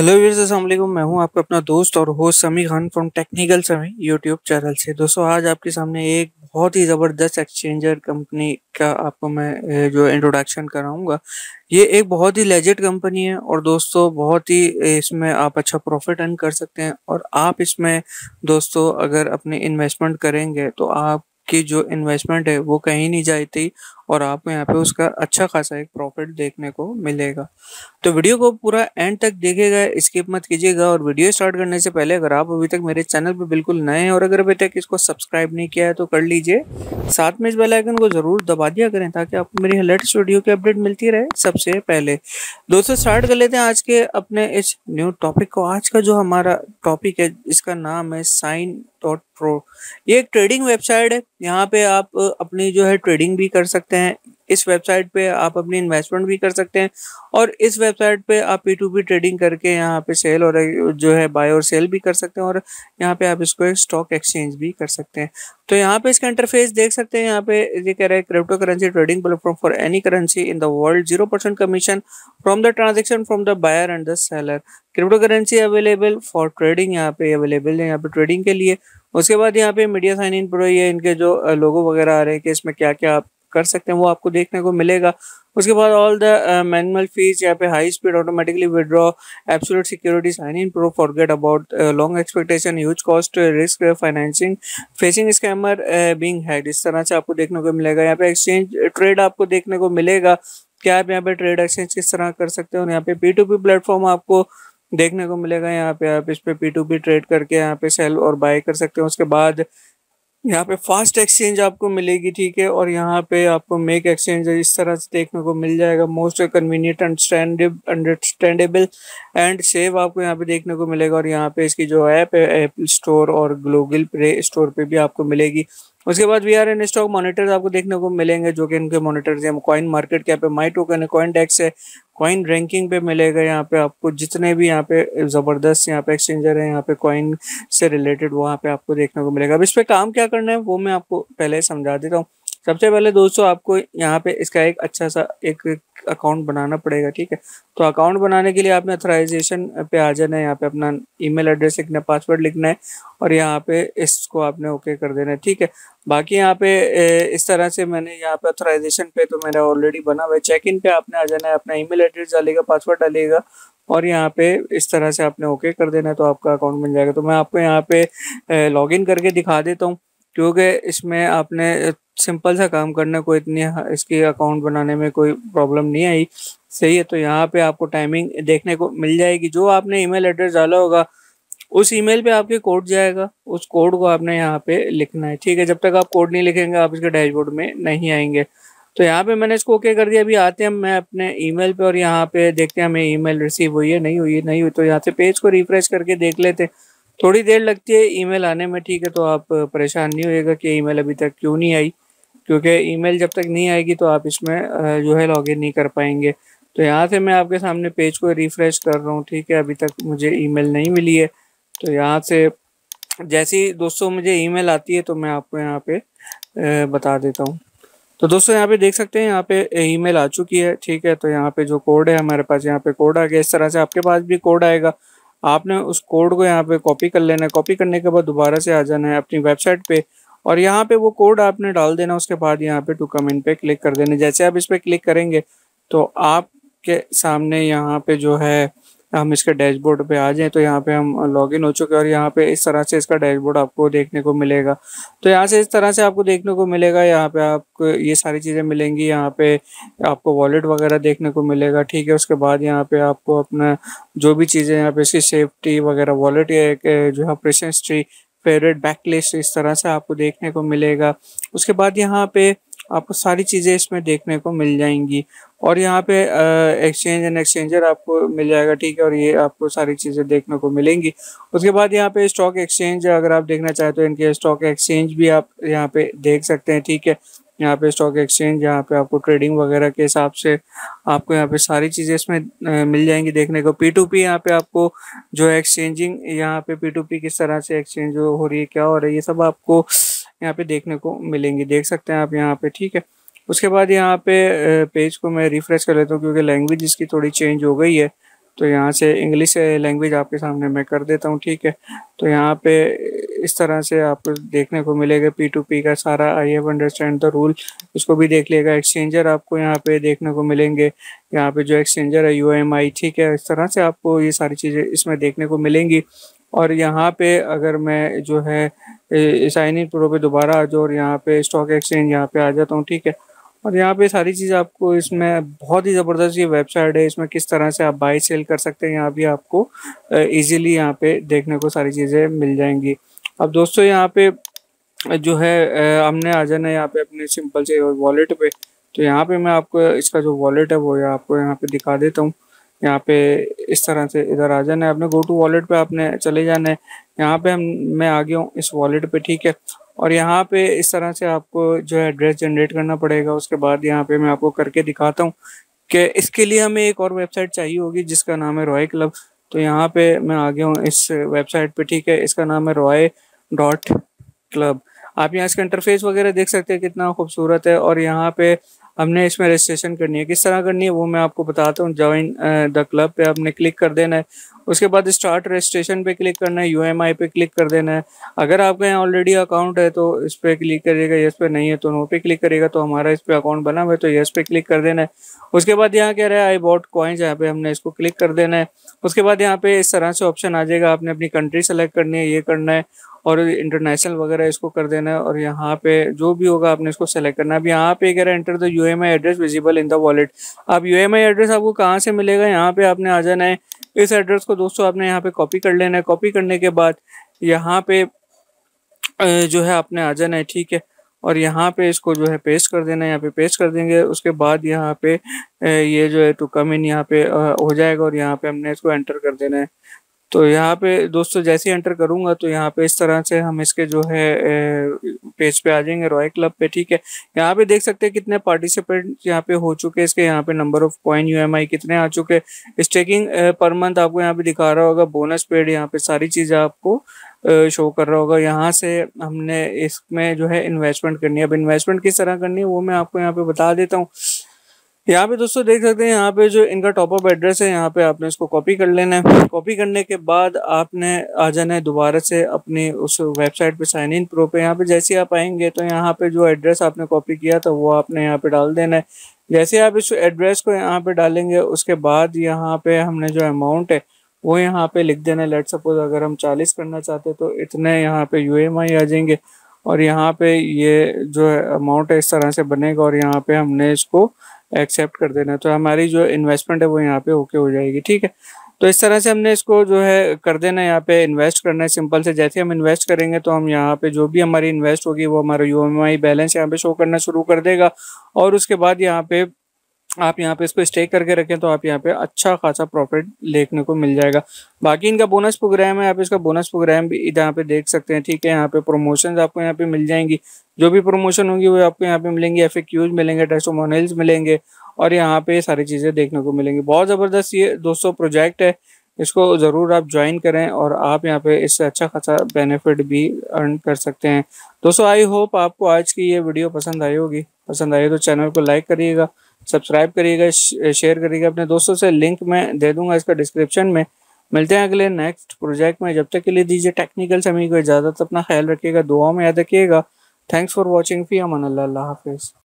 hello Aslam मैं हूं आपका अपना दोस्त और host Sami Khan from technical Sami YouTube channel से दोस्तों आज आपके सामने एक बहुत ही ज़बरदस्त एक्सचेंजर कंपनी का आपको मैं जो इंट्रोडक्शन कराऊंगा ये एक बहुत ही लेजेड कंपनी है और दोस्तों बहुत ही इसमें आप अच्छा प्रॉफिट अर्न कर सकते हैं और आप इसमें दोस्तों अगर अपने इन्वेस्टमेंट करेंगे तो आप जो इन्वेस्टमेंट है वो कहीं नहीं जाती और आपको यहाँ पे उसका अच्छा खासा एक प्रॉफिट देखने को मिलेगा तो वीडियो को पूरा एंड तक देखेगा स्किप मत कीजिएगा और वीडियो स्टार्ट करने से पहले अगर आप अभी तक मेरे चैनल पर बिल्कुल नए हैं और अगर अभी तक इसको सब्सक्राइब नहीं किया है तो कर लीजिए साथ में इस बेलाइकन को ज़रूर दबा दिया करें ताकि आपको मेरी लेटेस्ट वीडियो की अपडेट मिलती रहे सबसे पहले दोस्तों स्टार्ट कर लेते हैं आज के अपने इस न्यू टॉपिक को आज का जो हमारा टॉपिक है इसका नाम है साइन डॉट प्रो ये एक ट्रेडिंग वेबसाइट है यहाँ पे आप अपनी जो है ट्रेडिंग भी कर सकते हैं इस वेबसाइट पे आप अपनी इन्वेस्टमेंट भी कर सकते हैं और इस वेबसाइट पे आप पी टू पी ट्रेडिंग करके यहाँ पे सेल और जो है बाय और सेल भी कर सकते हैं और यहाँ पे आप इसको स्टॉक एक्सचेंज भी कर सकते हैं तो यहाँ पे इसका इंटरफेस देख सकते हैं यहाँ पे ये कह रहे हैं crypto currency trading platform for any currency in the world zero percent commission from the transaction from the buyer and the seller crypto currency available for trading यहाँ पे अवेलेबल है यहाँ पे ट्रेडिंग के लिए उसके बाद यहाँ पे मीडिया साइन इन प्रो ये इनके जो लोगो वगैरह आ रहे हैं कि इसमें क्या क्या आप कर सकते हैं वो आपको देखने को मिलेगा उसके बाद ऑल द मैनुअल फीस यहाँ पे high speed automatically withdraw absolute security sign in pro forget about long expectation huge cost risk financing facing scammer being had इस तरह से आपको देखने को मिलेगा यहाँ पे एक्सचेंज ट्रेड uh, आपको देखने को मिलेगा क्या आप यहाँ पे ट्रेड एक्सचेंज किस तरह कर सकते हो यहाँ पे पी टू पी प्लेटफॉर्म आपको देखने को मिलेगा यहाँ पे आप इस पे पी टू पी ट्रेड करके यहाँ पे सेल और बाय कर सकते हो उसके बाद यहाँ पे फास्ट एक्सचेंज आपको मिलेगी ठीक है और यहाँ पे आपको मेक एक्सचेंज इस तरह से देखने को मिल जाएगा most convenient understandable and save आपको यहाँ पे देखने को मिलेगा और यहाँ पे इसकी जो ऐप है एप स्टोर और ग्लोगल प्ले स्टोर पे भी आपको मिलेगी उसके बाद we are an stock monitors आपको देखने को मिलेंगे जो कि इनके मॉनिटर्स हैं कॉइन मार्केट कैप है माई टोकन है कॉइन डेक्स है कॉइन रैंकिंग पे मिलेगा यहाँ पे आपको जितने भी यहाँ पे ज़बरदस्त यहाँ पे एक्सचेंजर है यहाँ पे कॉइन से रिलेटेड वहाँ पे आपको देखने को मिलेगा अब इस पर काम क्या करना है वो मैं आपको पहले समझा देता हूँ सबसे पहले दोस्तों आपको यहाँ पे इसका एक अच्छा सा एक अकाउंट बनाना पड़ेगा ठीक है तो अकाउंट बनाने के लिए आपने अथोराइजेशन पे आ जाना है यहाँ पे अपना ईमेल एड्रेस लिखना है पासवर्ड लिखना है और यहाँ पे इसको आपने ओके कर देना है ठीक है बाकी यहाँ पे इस तरह से मैंने यहाँ पे अथोराइजेशन पे तो मेरा ऑलरेडी बना हुआ है चेक इन पे आपने आ जाना है अपना ई एड्रेस डालेगा पासवर्ड डालेगा और यहाँ पे इस तरह से आपने ओके कर देना है तो आपका अकाउंट बन जाएगा तो मैं आपको यहाँ पे लॉग करके दिखा देता हूँ क्योंकि इसमें आपने सिंपल सा काम करना कोई इतनी इसकी अकाउंट बनाने में कोई प्रॉब्लम नहीं आई सही है तो यहाँ पे आपको टाइमिंग देखने को मिल जाएगी जो आपने ईमेल एड्रेस डाला होगा उस ईमेल पे आपके कोड जाएगा उस कोड को आपने यहाँ पे लिखना है ठीक है जब तक आप कोड नहीं लिखेंगे आप इसके डैशबोर्ड में नहीं आएंगे तो यहाँ पे मैंने इसको ओके कर दिया अभी आते हैं मैं अपने ईमेल पे और यहाँ पे देखते हैं हमें ईमेल रिसीव हुई है नहीं हुई है नहीं हुई तो यहाँ से पेज को रिफ्रेश करके देख लेते हैं थोड़ी देर लगती है ईमेल आने में ठीक है तो आप परेशान नहीं होएगा कि ईमेल अभी तक क्यों नहीं आई क्योंकि ईमेल जब तक नहीं आएगी तो आप इसमें जो है लॉगिन नहीं कर पाएंगे तो यहाँ से मैं आपके सामने पेज को रिफ्रेश कर रहा हूँ ठीक है अभी तक मुझे ईमेल नहीं मिली है तो यहाँ से जैसी दोस्तों मुझे ईमेल आती है तो मैं आपको यहाँ पे बता देता हूँ तो दोस्तों यहाँ पे देख सकते हैं यहाँ पे ईमेल आ चुकी है ठीक है तो यहाँ पे जो कोड है हमारे पास यहाँ पे कोड आ गया इस तरह से आपके पास भी कोड आएगा आपने उस कोड को यहाँ पे कॉपी कर लेना है कॉपी करने के बाद दोबारा से आ जाना है अपनी वेबसाइट पे और यहाँ पे वो कोड आपने डाल देना उसके बाद यहाँ पे टू कमेंट पे क्लिक कर देना जैसे आप इस पर क्लिक करेंगे तो आपके सामने यहाँ पे जो है हम इसके डैशबोर्ड पे आ जाएं तो यहाँ पे हम लॉगिन हो चुके हैं और यहाँ पे इस तरह से इसका डैशबोर्ड आपको देखने को मिलेगा तो यहाँ से इस तरह से आपको देखने को मिलेगा यहाँ पे आपको ये सारी चीज़ें मिलेंगी यहाँ पे आपको वॉलेट वगैरह देखने को मिलेगा ठीक है उसके बाद यहाँ पे आपको अपना जो भी चीज़ें यहाँ पे इसकी सेफ्टी वगैरह वॉलेट जो है ऑपरेशन हिस्ट्री फेवरेट बैकलिस्ट इस तरह से आपको देखने को मिलेगा उसके बाद यहाँ पे आपको सारी चीज़ें इसमें देखने को मिल जाएंगी और यहाँ पे एक्सचेंज एंड एक्सचेंजर आपको मिल जाएगा ठीक है और ये आपको सारी चीज़ें देखने को मिलेंगी उसके बाद यहाँ पे स्टॉक एक्सचेंज अगर आप देखना चाहें तो इनके स्टॉक एक्सचेंज भी आप यहाँ पे देख सकते हैं ठीक है यहाँ पे स्टॉक एक्सचेंज यहाँ पे आपको ट्रेडिंग वगैरह के हिसाब से आपको यहाँ पे सारी चीज़ें इसमें मिल जाएंगी देखने को पी टू पी यहाँ पे आपको जो है एक्सचेंजिंग यहाँ पे पी टू पी किस तरह से एक्सचेंज हो रही है क्या हो रही है ये सब आपको यहाँ पे देखने को मिलेंगी देख सकते हैं आप यहाँ पे ठीक है उसके बाद यहाँ पे पेज को मैं रिफ्रेश कर लेता हूँ क्योंकि लैंग्वेज इसकी थोड़ी चेंज हो गई है तो यहाँ से इंग्लिश लैंग्वेज आपके सामने मैं कर देता हूँ ठीक है तो यहाँ पे इस तरह से आपको देखने को मिलेगा पी टू पी का सारा I have understand the rule उसको भी देख लेगा एक्सचेंजर आपको यहाँ पे देखने को मिलेंगे यहाँ पे जो एक्सचेंजर है यू एम आई ठीक है इस तरह से आपको ये सारी चीज़ें इसमें देखने को मिलेंगी और यहाँ पे अगर मैं जो है साइन इन प्रो पे दोबारा आ जाओ और यहाँ पे स्टॉक एक्सचेंज यहाँ पे आ जाता हूँ ठीक है और यहाँ पे सारी चीज़ आपको इसमें बहुत ही ज़बरदस्त ये वेबसाइट है इसमें किस तरह से आप बाई सेल कर सकते हैं यहाँ भी आपको इजीली यहाँ पे देखने को सारी चीज़ें मिल जाएंगी अब दोस्तों यहाँ पे जो है हमने आ जाना है यहाँ पे अपने सिंपल से वॉलेट पे तो यहाँ पे मैं आपको इसका जो वॉलेट है वो या आपको यहाँ पे दिखा देता हूँ यहाँ पे इस तरह से इधर आ जाना है अपने गो टू वॉलेट पे आपने चले जाना है यहाँ पे हम मैं आ गया हूँ इस वॉलेट पे ठीक है और यहाँ पे इस तरह से आपको जो है एड्रेस जनरेट करना पड़ेगा उसके बाद यहाँ पे मैं आपको करके दिखाता हूँ कि इसके लिए हमें एक और वेबसाइट चाहिए होगी जिसका नाम है रॉय क्लब तो यहाँ पे मैं आ गया हूँ इस वेबसाइट पे ठीक है इसका नाम है रॉय डॉट क्लब आप यहाँ इसका इंटरफेस वगैरह देख सकते हैं कितना खूबसूरत है और यहाँ पे हमने इसमें रजिस्ट्रेशन करनी है किस तरह करनी है वो मैं आपको बताता हूँ ज्वाइन द क्लब पे आपने क्लिक कर देना है उसके बाद स्टार्ट रजिस्ट्रेशन पे क्लिक करना है यूएमआई पे क्लिक कर देना है अगर आपके यहाँ ऑलरेडी अकाउंट है तो इस पर क्लिक करिएगा येस पे नहीं है तो नो पे क्लिक करिएगा तो हमारा इस पर अकाउंट बना हुआ है तो येस पे क्लिक कर देना है उसके बाद यहाँ कह रहा है आई बॉट कॉइन्स यहाँ पे हमने इसको क्लिक कर देना है उसके बाद यहाँ पे इस तरह से ऑप्शन आ जाएगा आपने अपनी कंट्री सेलेक्ट करनी है ये करना है और इंटरनेशनल वगैरह इसको कर देना है और यहाँ पे जो भी होगा आपने इसको सेलेक्ट करना है अब यहाँ पे कह रहा है enter the you address visible in the wallet अब यू एड्रेस आपको कहाँ से मिलेगा यहाँ पे आपने आ जाना है इस एड्रेस को दोस्तों आपने यहाँ पे कॉपी कर लेना है कॉपी करने के बाद यहाँ पे जो है आपने आ जाना है ठीक है और यहाँ पे इसको जो है पेस्ट कर देना है यहाँ पे पेस्ट कर देंगे उसके बाद यहाँ पे ये जो है टू कम इन यहाँ पे हो जाएगा और यहाँ पे हमने इसको एंटर कर देना है तो यहाँ पे दोस्तों जैसे ही एंटर करूंगा तो यहाँ पे इस तरह से हम इसके जो है पेज पे आ जाएंगे रॉय क्लब पे ठीक है यहाँ पे देख सकते हैं कितने पार्टिसिपेंट यहाँ पे हो चुके हैं इसके यहाँ पे नंबर ऑफ कॉइन यूएमआई कितने आ चुके हैं स्टेकिंग पर मंथ आपको यहाँ पे दिखा रहा होगा बोनस पेड यहाँ पे सारी चीज़ें आपको शो कर रहा होगा यहाँ से हमने इसमें जो है इन्वेस्टमेंट करनी है अब इन्वेस्टमेंट किस तरह करनी है वो मैं आपको यहाँ पे बता देता हूँ यहाँ पे दोस्तों देख सकते हैं यहाँ पे जो इनका टॉप अप एड्रेस है यहाँ पे आपने इसको कॉपी कर लेना है कॉपी करने के बाद आपने आ जाना है दोबारा से अपनी उस वेबसाइट पे साइन इन प्रो पे यहाँ पे जैसे आप आएंगे तो यहाँ पे जो एड्रेस आपने कॉपी किया था वो आपने यहाँ पे डाल देना है जैसे आप इस एड्रेस को यहाँ पे डालेंगे उसके बाद यहाँ पे हमने जो अमाउंट है वो यहाँ पे लिख देना है लेट सपोज अगर हम चालीस करना चाहते तो इतने यहाँ पे यू आ जाएंगे और यहाँ पे ये जो है अमाउंट है इस तरह से बनेगा और यहाँ पे हमने इसको एक्सेप्ट कर देना तो हमारी जो इन्वेस्टमेंट है वो यहाँ पे ओके हो जाएगी ठीक है तो इस तरह से हमने इसको जो है कर देना यहाँ पे इन्वेस्ट करना है सिंपल से जैसे हम इन्वेस्ट करेंगे तो हम यहाँ पे जो भी हमारी इन्वेस्ट होगी वो हमारा यू बैलेंस यहाँ पे शो करना शुरू कर देगा और उसके बाद यहाँ पे आप यहाँ पे इसको स्टेक करके रखें तो आप यहाँ पे अच्छा खासा प्रॉफिट देखने को मिल जाएगा बाकी इनका बोनस प्रोग्राम है आप इसका बोनस प्रोग्राम भी यहाँ पे देख सकते हैं ठीक है यहाँ पे प्रमोशन आपको यहाँ पे मिल जाएंगी जो भी प्रमोशन होंगी वो आपको यहाँ पे मिलेंगी एफ मिलेंगे टेस्टोमोनल्स मिलेंगे और यहाँ पे सारी चीज़ें देखने को मिलेंगी बहुत ज़बरदस्त ये दोस्तों प्रोजेक्ट है इसको ज़रूर आप ज्वाइन करें और आप यहाँ पे इससे अच्छा खासा बेनिफिट भी अर्न कर सकते हैं दोस्तों आई होप आपको आज की ये वीडियो पसंद आई होगी पसंद आई तो चैनल को लाइक करिएगा सब्सक्राइब करिएगा शेयर करिएगा अपने दोस्तों से लिंक मैं दे दूंगा इसका डिस्क्रिप्शन में मिलते हैं अगले नेक्स्ट प्रोजेक्ट में जब तक के लिए दीजिए टेक्निकल समय को इजाज़त अपना ख्याल रखिएगा दुआ में याद रखिएगा थैंक्स फॉर वॉचिंग फी अमन अल्लाह हाफिज़